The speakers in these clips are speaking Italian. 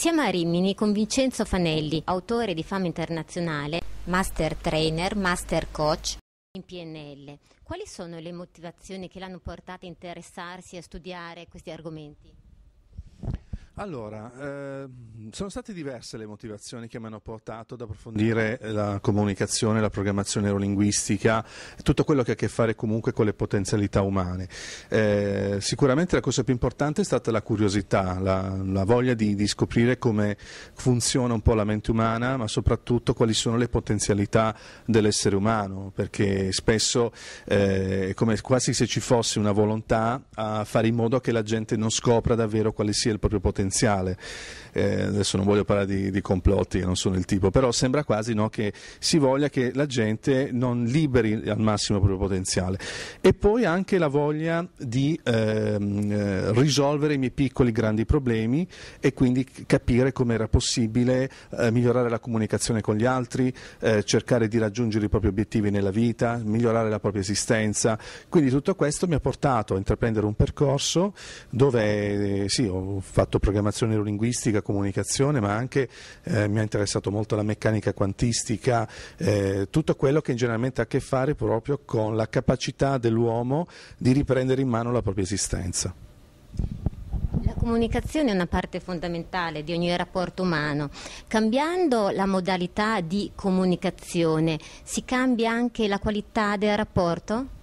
Siamo a Rimini con Vincenzo Fanelli, autore di Fama Internazionale, master trainer, master coach in PNL. Quali sono le motivazioni che l'hanno portato a interessarsi a studiare questi argomenti? Allora, eh, sono state diverse le motivazioni che mi hanno portato ad approfondire certo. la comunicazione, la programmazione neurolinguistica, tutto quello che ha a che fare comunque con le potenzialità umane. Eh, sicuramente la cosa più importante è stata la curiosità, la, la voglia di, di, scoprire come funziona un po' la mente umana, ma soprattutto quali sono le potenzialità dell'essere umano, perché spesso eh, è come quasi se ci fosse una volontà a fare in modo che la gente non scopra davvero quale sia il proprio potenziale esistenziale. Eh, adesso non voglio parlare di, di, complotti, non sono il tipo, però sembra quasi no, che si voglia che la gente non liberi al massimo il proprio potenziale. E poi anche la voglia di ehm, eh, risolvere i miei piccoli grandi problemi e quindi capire come era possibile eh, migliorare la comunicazione con gli altri, eh, cercare di raggiungere i propri obiettivi nella vita, migliorare la propria esistenza. Quindi tutto questo mi ha portato a intraprendere un percorso dove eh, sì, ho fatto programmi programmazione neurolinguistica, comunicazione, ma anche eh, mi ha interessato molto la meccanica quantistica, eh, tutto quello che generalmente ha a che fare proprio con la capacità dell'uomo di riprendere in mano la propria esistenza. La comunicazione è una parte fondamentale di ogni rapporto umano. Cambiando la modalità di comunicazione, si cambia anche la qualità del rapporto?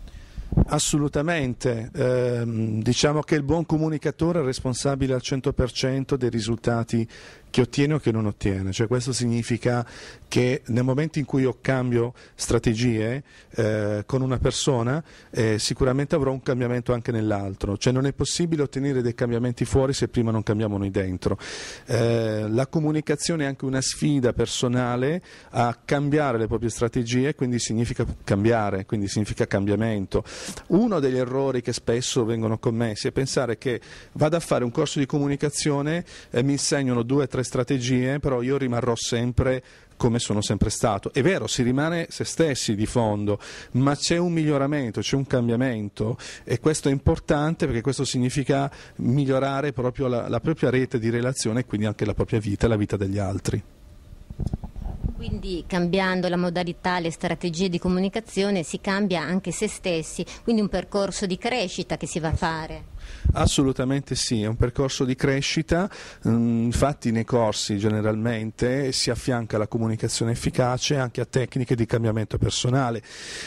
Assolutamente, eh, diciamo che il buon comunicatore è responsabile al 100% dei risultati che ottiene o che non ottiene, cioè questo significa che nel momento in cui io cambio strategie eh, con una persona eh, sicuramente avrò un cambiamento anche nell'altro, cioè non è possibile ottenere dei cambiamenti fuori se prima non cambiamo noi dentro. Eh, la comunicazione è anche una sfida personale a cambiare le proprie strategie, quindi significa cambiare, quindi significa cambiamento. Uno degli errori che spesso vengono commessi è pensare che vado a fare un corso di comunicazione e mi insegnano due o tre strategie, però io rimarrò sempre come sono sempre stato. È vero, si rimane se stessi di fondo, ma c'è un miglioramento, c'è un cambiamento e questo è importante perché questo significa migliorare proprio la, la propria rete di relazione e quindi anche la propria vita e la vita degli altri. Quindi cambiando la modalità, le strategie di comunicazione si cambia anche se stessi, quindi un percorso di crescita che si va a fare. Assolutamente sì, è un percorso di crescita, mm, infatti nei corsi generalmente si affianca la comunicazione efficace anche a tecniche di cambiamento personale.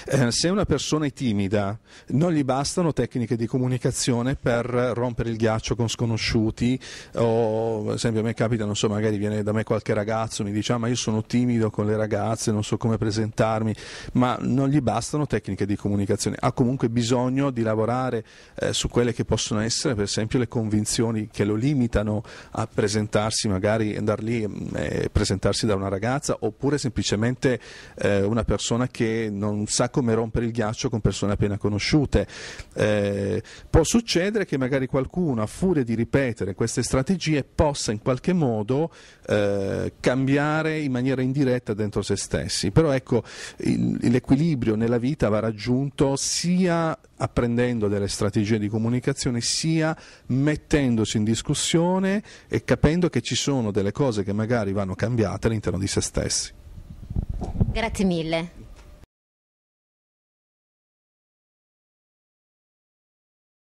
Eh, se una persona è timida non gli bastano tecniche di comunicazione per rompere il ghiaccio con sconosciuti o ad esempio a me capita, non so, magari viene da me qualche ragazzo, e mi dice ah, ma io sono timido con le ragazze, non so come presentarmi, ma non gli bastano tecniche di comunicazione, ha comunque bisogno di lavorare eh, su quelle che possono possono essere per esempio le convinzioni che lo limitano a presentarsi magari andare lì mm, e presentarsi da una ragazza oppure semplicemente eh, una persona che non sa come rompere il ghiaccio con persone appena conosciute eh, può succedere che magari qualcuno a furia di ripetere queste strategie possa in qualche modo eh, cambiare in maniera indiretta dentro se stessi però ecco il, l'equilibrio nella vita va raggiunto sia apprendendo delle strategie di comunicazione, sia mettendosi in discussione e capendo che ci sono delle cose che magari vanno cambiate all'interno di se stessi. Grazie mille.